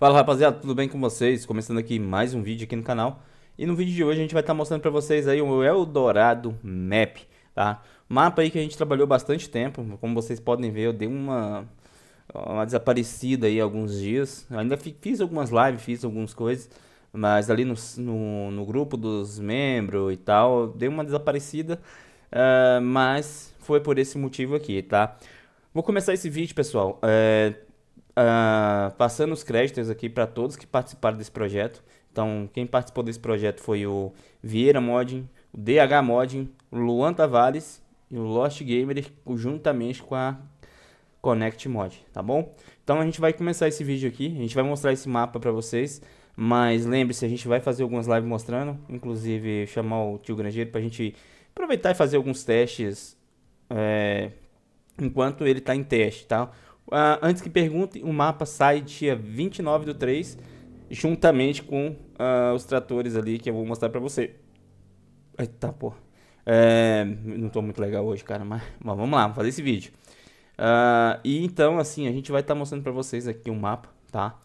Fala rapaziada, tudo bem com vocês? Começando aqui mais um vídeo aqui no canal. E no vídeo de hoje a gente vai estar tá mostrando para vocês aí o Eldorado Map, tá? Mapa aí que a gente trabalhou bastante tempo, como vocês podem ver eu dei uma, uma desaparecida aí alguns dias. ainda fiz algumas lives, fiz algumas coisas, mas ali no, no, no grupo dos membros e tal, dei uma desaparecida, uh, mas foi por esse motivo aqui, tá? Vou começar esse vídeo, pessoal. É, Uh, passando os créditos aqui para todos que participaram desse projeto. Então, quem participou desse projeto foi o Vieira Modding, o DH Modding, o Luan Tavares e o Lost Gamer, juntamente com a Connect Mod, tá bom? Então a gente vai começar esse vídeo aqui, a gente vai mostrar esse mapa para vocês, mas lembre-se, a gente vai fazer algumas lives mostrando, inclusive chamar o tio Grangeiro para a gente aproveitar e fazer alguns testes é, enquanto ele está em teste, tá? Uh, antes que perguntem, o mapa sai dia 29 do 3, juntamente com uh, os tratores ali que eu vou mostrar pra você. Eita, pô. É, não tô muito legal hoje, cara, mas, mas vamos lá, vamos fazer esse vídeo. Uh, e então, assim, a gente vai estar tá mostrando pra vocês aqui o um mapa, tá?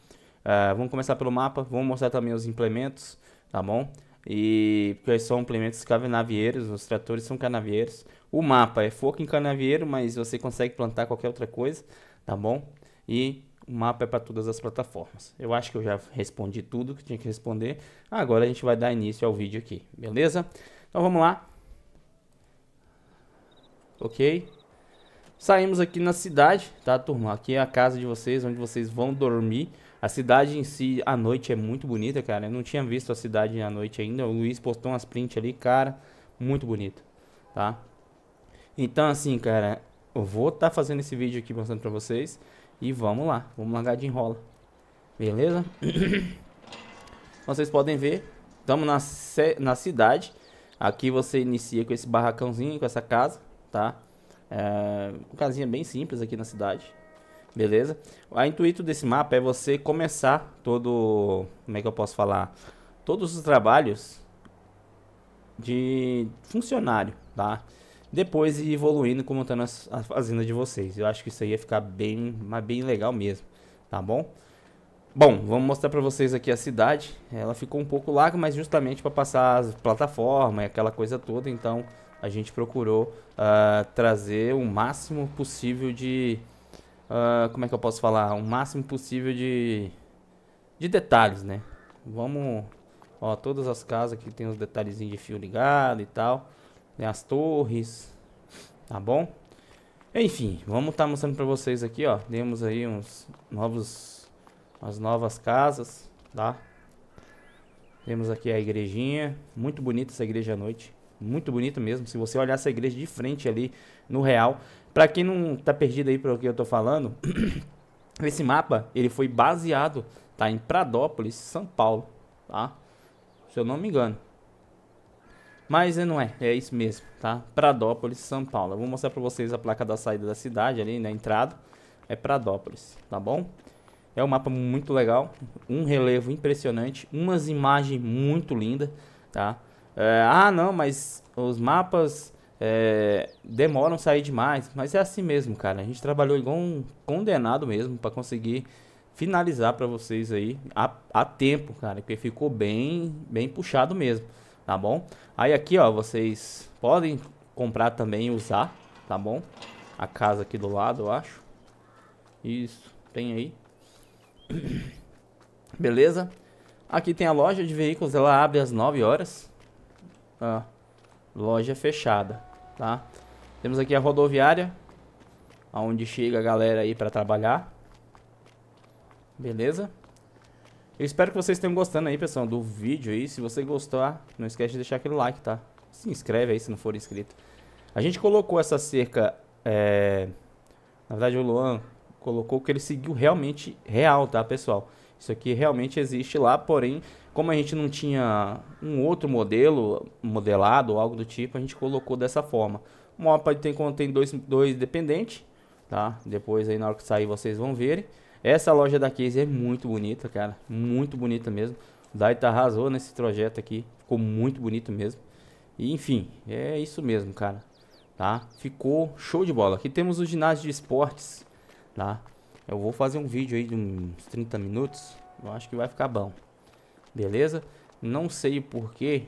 vamos começar pelo mapa, vamos mostrar também os implementos, tá bom? E porque é são implementos canavieiros, os tratores são canavieiros. O mapa é foco em canavieiro, mas você consegue plantar qualquer outra coisa tá bom? E o mapa é para todas as plataformas. Eu acho que eu já respondi tudo que tinha que responder. Agora a gente vai dar início ao vídeo aqui, beleza? Então vamos lá. Ok. Saímos aqui na cidade, tá turma? Aqui é a casa de vocês, onde vocês vão dormir. A cidade em si, à noite, é muito bonita, cara. Eu não tinha visto a cidade à noite ainda. O Luiz postou umas prints ali, cara. Muito bonito, tá? Então, assim, cara, eu vou estar tá fazendo esse vídeo aqui mostrando pra vocês. E vamos lá, vamos largar de enrola. Beleza? vocês podem ver, estamos na, na cidade. Aqui você inicia com esse barracãozinho, com essa casa, tá? É, uma casinha bem simples aqui na cidade. Beleza? O intuito desse mapa é você começar todo... Como é que eu posso falar? Todos os trabalhos de funcionário, tá? depois ir evoluindo e montando tá as, a fazenda de vocês. Eu acho que isso aí ia ficar bem, mas bem legal mesmo, tá bom? Bom, vamos mostrar para vocês aqui a cidade. Ela ficou um pouco larga, mas justamente para passar as plataformas e aquela coisa toda, então a gente procurou uh, trazer o máximo possível de... Uh, como é que eu posso falar? O máximo possível de, de detalhes, né? Vamos... Ó, todas as casas aqui tem os detalhezinhos de fio ligado e tal né, as torres, tá bom? Enfim, vamos estar tá mostrando para vocês aqui, ó, temos aí uns novos, as novas casas, tá? Temos aqui a igrejinha, muito bonita essa igreja à noite, muito bonita mesmo, se você olhar essa igreja de frente ali no real. Para quem não tá perdido aí pelo que eu tô falando, esse mapa, ele foi baseado, tá, em Pradópolis, São Paulo, tá? Se eu não me engano. Mas não é, é isso mesmo, tá? Pradópolis, São Paulo. Eu vou mostrar pra vocês a placa da saída da cidade ali, na né? entrada. É Pradópolis, tá bom? É um mapa muito legal, um relevo impressionante, umas imagens muito lindas, tá? É, ah, não, mas os mapas é, demoram sair demais. Mas é assim mesmo, cara. A gente trabalhou igual um condenado mesmo para conseguir finalizar para vocês aí a, a tempo, cara. Porque ficou bem, bem puxado mesmo tá bom? Aí aqui, ó, vocês podem comprar também e usar, tá bom? A casa aqui do lado, eu acho. Isso, tem aí. Beleza? Aqui tem a loja de veículos, ela abre às 9 horas. Ah, loja fechada, tá? Temos aqui a rodoviária, aonde chega a galera aí para trabalhar. Beleza? Eu espero que vocês tenham gostando aí, pessoal, do vídeo aí. Se você gostar, não esquece de deixar aquele like, tá? Se inscreve aí se não for inscrito. A gente colocou essa cerca... É... Na verdade, o Luan colocou que ele seguiu realmente real, tá, pessoal? Isso aqui realmente existe lá, porém, como a gente não tinha um outro modelo modelado ou algo do tipo, a gente colocou dessa forma. O mapa tem, tem dois, dois dependentes, tá? Depois aí na hora que sair vocês vão verem. Essa loja da Case é muito bonita, cara. Muito bonita mesmo. O Daita tá arrasou nesse projeto aqui. Ficou muito bonito mesmo. E, enfim, é isso mesmo, cara. Tá? Ficou show de bola. Aqui temos o ginásio de esportes, tá? Eu vou fazer um vídeo aí de uns 30 minutos. Eu acho que vai ficar bom. Beleza? Não sei porquê.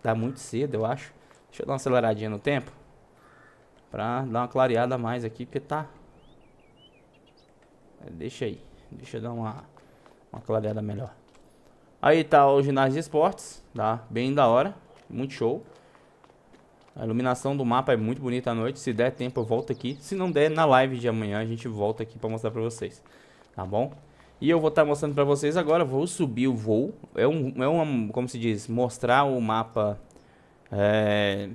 Tá muito cedo, eu acho. Deixa eu dar uma aceleradinha no tempo. Pra dar uma clareada a mais aqui, porque tá Deixa aí. Deixa eu dar uma, uma clareada melhor. Aí tá o ginásio de esportes, tá? Bem da hora, muito show. A iluminação do mapa é muito bonita à noite. Se der tempo, eu volto aqui. Se não der, na live de amanhã a gente volta aqui pra mostrar pra vocês. Tá bom? E eu vou estar tá mostrando pra vocês agora. Vou subir o voo. É um, é um como se diz, mostrar o mapa... É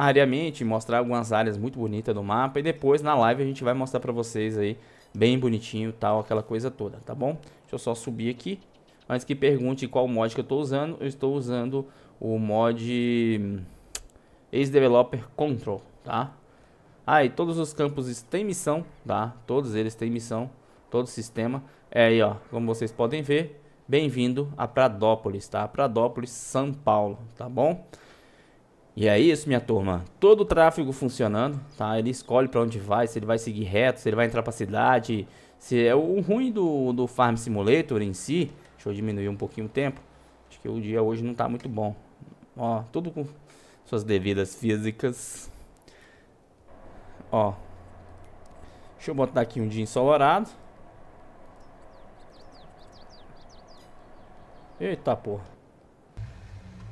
Ariamente, mostrar algumas áreas muito bonitas do mapa. E depois na live a gente vai mostrar pra vocês aí, bem bonitinho tal, aquela coisa toda, tá bom? Deixa eu só subir aqui. Antes que pergunte qual mod que eu estou usando, eu estou usando o mod hum, Ace Developer Control, tá? Ah, e todos os campos têm missão, tá? Todos eles têm missão, todo sistema. É aí, ó, como vocês podem ver, bem-vindo a Pradópolis, tá? Pradópolis, São Paulo, tá bom? E é isso, minha turma. Todo o tráfego funcionando, tá? Ele escolhe para onde vai, se ele vai seguir reto, se ele vai entrar para cidade. Se é o ruim do, do Farm Simulator em si. Deixa eu diminuir um pouquinho o tempo. Acho que o dia hoje não tá muito bom. Ó, tudo com suas devidas físicas. Ó. Deixa eu botar aqui um dia ensolarado. Eita porra.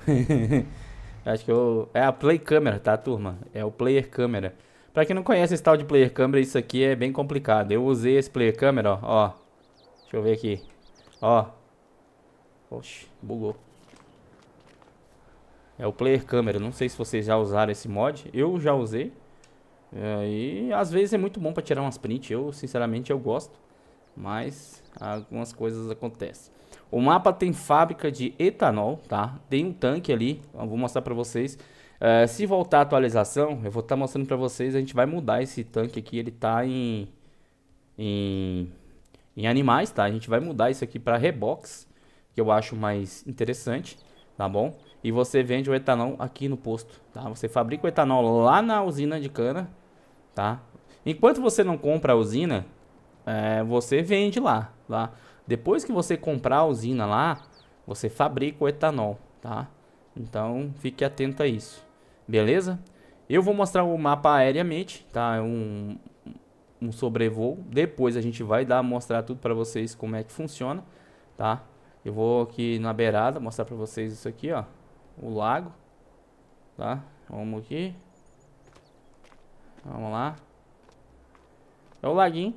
Acho que eu. É a Play Câmera, tá, turma? É o Player Câmera. Pra quem não conhece esse tal de Player Câmera, isso aqui é bem complicado. Eu usei esse Player Câmera, ó, Deixa eu ver aqui. Ó. Oxe, bugou. É o Player Câmera. Não sei se vocês já usaram esse mod. Eu já usei. É, e às vezes é muito bom pra tirar umas prints. Eu, sinceramente, eu gosto. Mas algumas coisas acontecem. O mapa tem fábrica de etanol, tá? Tem um tanque ali, vou mostrar para vocês. Uh, se voltar a atualização, eu vou estar tá mostrando para vocês, a gente vai mudar esse tanque aqui, ele tá em, em, em animais, tá? A gente vai mudar isso aqui para rebox, que eu acho mais interessante, tá bom? E você vende o etanol aqui no posto, tá? Você fabrica o etanol lá na usina de cana, tá? Enquanto você não compra a usina, é, você vende lá, tá? Depois que você comprar a usina lá, você fabrica o etanol, tá? Então, fique atento a isso. Beleza? Eu vou mostrar o mapa aéreamente, tá? É um, um sobrevoo. Depois a gente vai dar mostrar tudo para vocês como é que funciona, tá? Eu vou aqui na beirada mostrar para vocês isso aqui, ó, o lago, tá? Vamos aqui. Vamos lá. É o laguinho.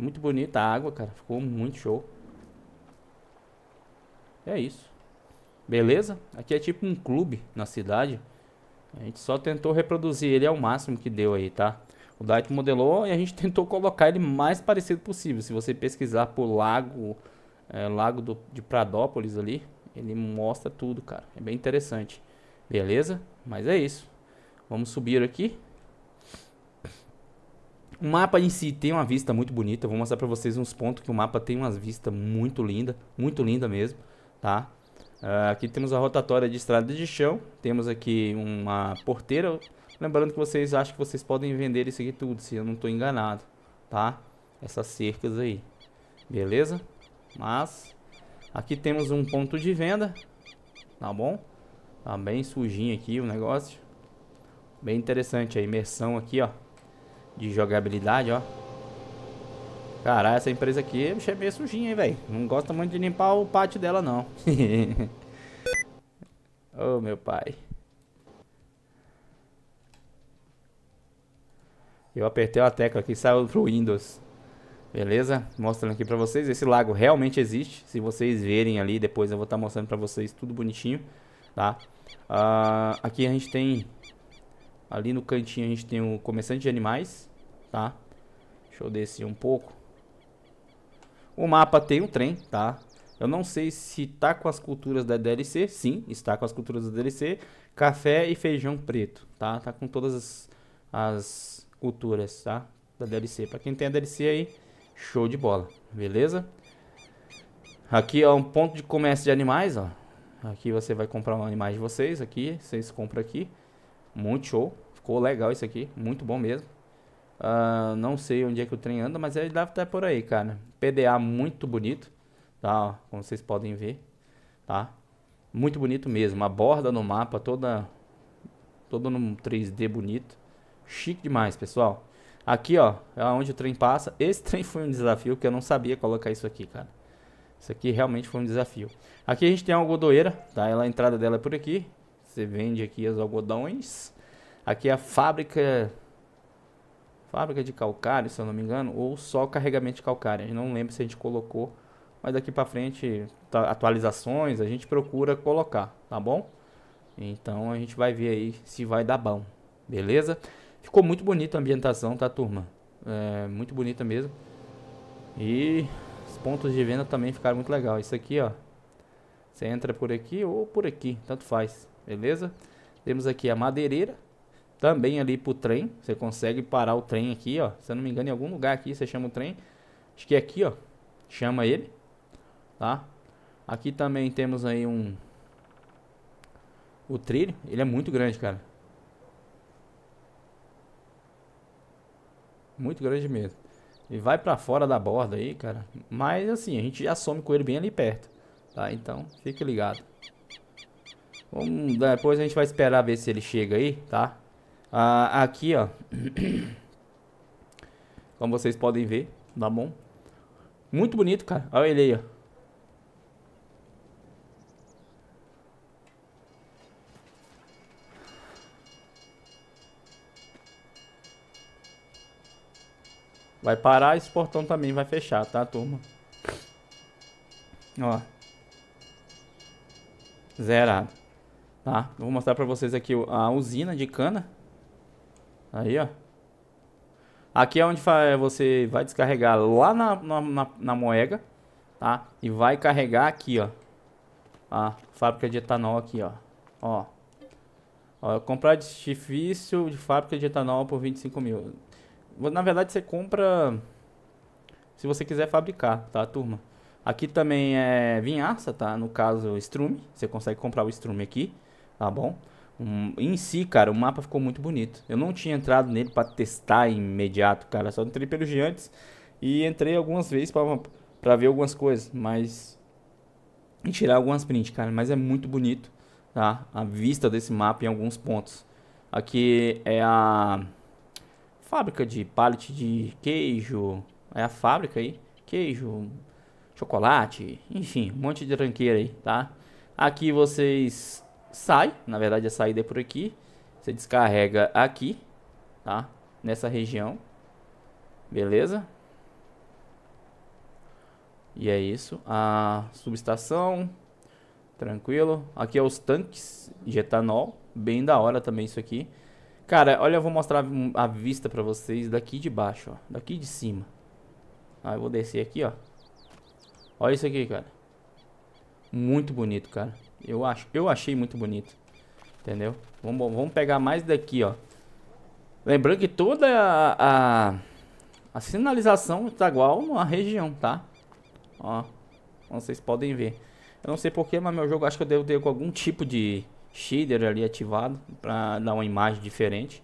Muito bonita a água, cara. Ficou muito show. É isso. Beleza? Aqui é tipo um clube na cidade. A gente só tentou reproduzir ele ao máximo que deu aí, tá? O Diet modelou e a gente tentou colocar ele mais parecido possível. Se você pesquisar por lago, é, lago do, de Pradópolis ali, ele mostra tudo, cara. É bem interessante. Beleza? Mas é isso. Vamos subir aqui. O mapa em si tem uma vista muito bonita. Eu vou mostrar pra vocês uns pontos que o mapa tem uma vista muito linda. Muito linda mesmo, tá? Uh, aqui temos a rotatória de estrada de chão. Temos aqui uma porteira. Lembrando que vocês acham que vocês podem vender isso aqui tudo, se eu não estou enganado, tá? Essas cercas aí, beleza? Mas, aqui temos um ponto de venda, tá bom? Tá bem sujinho aqui o negócio. Bem interessante a imersão aqui, ó de jogabilidade, ó. Caralho, essa empresa aqui é meio sujinha, hein, velho. Não gosta muito de limpar o pátio dela, não. oh, meu pai. Eu apertei a tecla aqui e saiu pro Windows. Beleza? Mostrando aqui pra vocês. Esse lago realmente existe. Se vocês verem ali, depois eu vou estar tá mostrando pra vocês tudo bonitinho. Tá? Uh, aqui a gente tem Ali no cantinho a gente tem o começante de animais, tá? Deixa eu descer um pouco. O mapa tem um trem, tá? Eu não sei se tá com as culturas da DLC. Sim, está com as culturas da DLC. Café e feijão preto, tá? Tá com todas as, as culturas, tá? Da DLC. Pra quem tem a DLC aí, show de bola, beleza? Aqui é um ponto de comércio de animais, ó. Aqui você vai comprar um animais de vocês, aqui, vocês compram aqui. Muito show. Ficou legal isso aqui. Muito bom mesmo. Uh, não sei onde é que o trem anda, mas ele deve estar tá por aí, cara. PDA muito bonito. Tá, ó, como vocês podem ver. Tá? Muito bonito mesmo. A borda no mapa toda... Todo num 3D bonito. Chique demais, pessoal. Aqui, ó, é onde o trem passa. Esse trem foi um desafio que eu não sabia colocar isso aqui, cara. Isso aqui realmente foi um desafio. Aqui a gente tem uma algodoeira, tá? Ela, a entrada dela é por aqui. Você vende aqui os algodões. Aqui é a fábrica fábrica de calcário, se eu não me engano, ou só carregamento de calcário. não lembro se a gente colocou, mas daqui para frente, tá, atualizações, a gente procura colocar, tá bom? Então a gente vai ver aí se vai dar bom, beleza? Ficou muito bonita a ambientação, tá turma? É, muito bonita mesmo. E os pontos de venda também ficaram muito legal. Isso aqui, ó. Você entra por aqui ou por aqui, tanto faz beleza? Temos aqui a madeireira, também ali pro trem, você consegue parar o trem aqui, ó. Se eu não me engano, em algum lugar aqui você chama o trem. Acho que é aqui, ó, chama ele, tá? Aqui também temos aí um... O trilho, ele é muito grande, cara. Muito grande mesmo. Ele vai pra fora da borda aí, cara. Mas assim, a gente já some com ele bem ali perto, tá? Então, fique ligado. Vamos, depois a gente vai esperar ver se ele chega aí, tá? Ah, aqui, ó. Como vocês podem ver, tá bom? Muito bonito, cara. Olha ele aí, ó. Vai parar, esse portão também vai fechar, tá, turma? Ó. Zerado. Tá, vou mostrar pra vocês aqui a usina de cana. Aí, ó. Aqui é onde é, você vai descarregar lá na, na, na moega, tá? E vai carregar aqui, ó. A fábrica de etanol aqui, ó. Ó. ó comprar difícil de fábrica de etanol por 25 mil. Na verdade, você compra se você quiser fabricar, tá, turma? Aqui também é vinhaça, tá? No caso, estrume. Você consegue comprar o estrume aqui tá bom? Um, em si, cara, o mapa ficou muito bonito. Eu não tinha entrado nele para testar imediato, cara. Só entrei pelos Giantes e entrei algumas vezes para ver algumas coisas, mas e tirar algumas prints, cara. Mas é muito bonito, tá? A vista desse mapa em alguns pontos. Aqui é a fábrica de pallet de queijo. É a fábrica aí. Queijo, chocolate, enfim, um monte de tranqueira aí, tá? Aqui vocês sai, na verdade a saída é por aqui. Você descarrega aqui, tá? Nessa região. Beleza? E é isso. A subestação. Tranquilo. Aqui é os tanques de etanol. Bem da hora também isso aqui. Cara, olha, eu vou mostrar a vista pra vocês daqui de baixo, ó. Daqui de cima. Aí ah, eu vou descer aqui, ó. Olha isso aqui, cara. Muito bonito, cara. Eu, acho, eu achei muito bonito. Entendeu? Vamos, pegar mais daqui, ó. Lembrando que toda a, a, a sinalização está igual na região, tá? Ó, vocês podem ver. Eu não sei porquê, mas meu jogo acho que eu devo ter algum tipo de shader ali ativado para dar uma imagem diferente.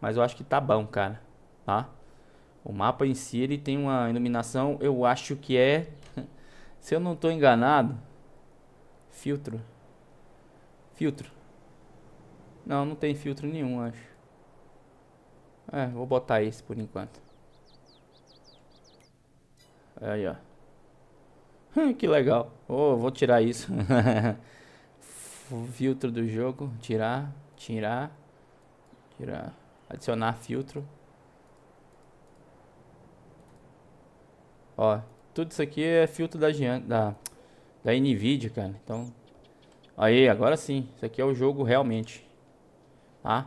Mas eu acho que tá bom, cara. Tá? O mapa em si, ele tem uma iluminação, eu acho que é... Se eu não estou enganado... Filtro. Filtro. Não, não tem filtro nenhum, acho. É, vou botar esse por enquanto. Aí, ó. Hum, que legal. Oh, vou tirar isso. filtro do jogo. Tirar, tirar, tirar. Adicionar filtro. Ó, tudo isso aqui é filtro da, da, da NVIDIA, cara. Então, Aí, agora sim. Isso aqui é o jogo realmente. Tá?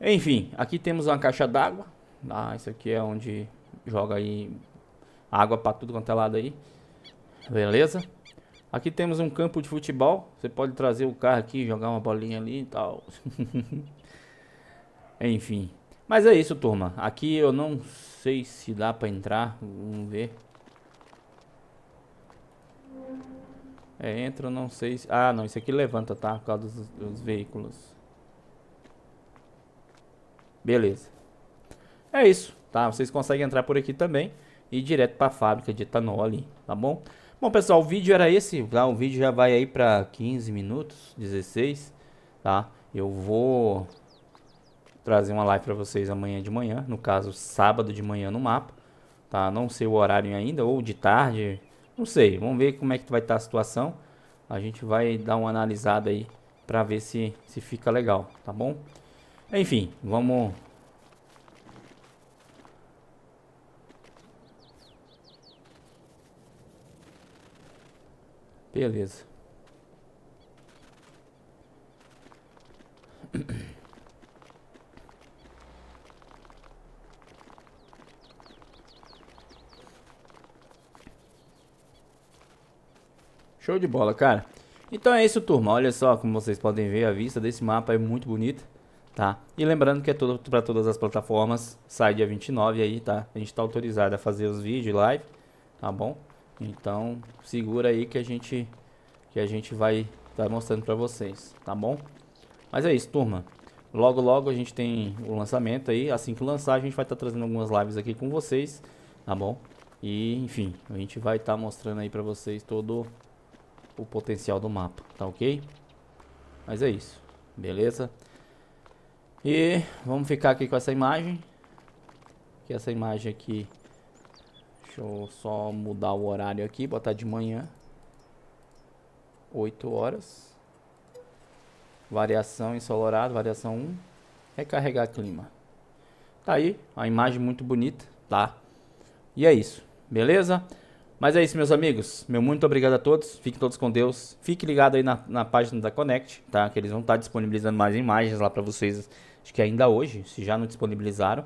Enfim, aqui temos uma caixa d'água. Tá? Isso aqui é onde joga aí água para tudo quanto é lado aí. Beleza? Aqui temos um campo de futebol. Você pode trazer o carro aqui, jogar uma bolinha ali e tal. Enfim. Mas é isso, turma. Aqui eu não sei se dá para entrar. Vamos ver. É, entra, não sei se... Ah, não, isso aqui levanta, tá? Por causa dos, dos veículos. Beleza. É isso, tá? Vocês conseguem entrar por aqui também e ir direto para a fábrica de etanol ali, tá bom? Bom, pessoal, o vídeo era esse, tá? O vídeo já vai aí para 15 minutos, 16, tá? Eu vou trazer uma live para vocês amanhã de manhã, no caso, sábado de manhã no mapa, tá? Não sei o horário ainda, ou de tarde, não sei, vamos ver como é que vai estar a situação. A gente vai dar uma analisada aí para ver se, se fica legal, tá bom? Enfim, vamos... Beleza. Show de bola, cara. Então é isso, turma. Olha só, como vocês podem ver, a vista desse mapa é muito bonita, tá? E lembrando que é tudo para todas as plataformas. Sai dia 29 aí, tá? A gente está autorizado a fazer os vídeos live, tá bom? Então, segura aí que a gente que a gente vai estar tá mostrando para vocês, tá bom? Mas é isso, turma. Logo, logo a gente tem o lançamento aí. Assim que lançar, a gente vai estar tá trazendo algumas lives aqui com vocês, tá bom? E, enfim, a gente vai estar tá mostrando aí para vocês todo o potencial do mapa, tá ok? Mas é isso, beleza? E vamos ficar aqui com essa imagem. Que essa imagem aqui... Deixa eu só mudar o horário aqui, botar de manhã. 8 horas. Variação ensolarado, variação 1. Recarregar clima. Tá aí, a imagem muito bonita, tá? E é isso, beleza? Mas é isso, meus amigos. Meu muito obrigado a todos. Fiquem todos com Deus. Fique ligado aí na, na página da Connect, tá? Que eles vão estar tá disponibilizando mais imagens lá para vocês. Acho que ainda hoje, se já não disponibilizaram,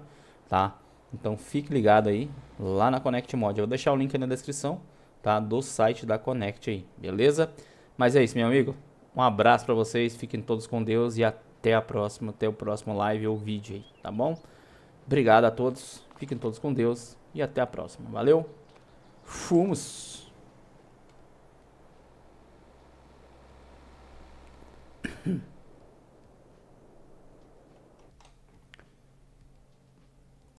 tá? Então fique ligado aí lá na Connect Mod. Eu vou deixar o link aí na descrição, tá? Do site da Connect aí, beleza? Mas é isso, meu amigo. Um abraço para vocês. Fiquem todos com Deus e até a próxima, até o próximo live ou vídeo aí, tá bom? Obrigado a todos. Fiquem todos com Deus e até a próxima. Valeu! fumos.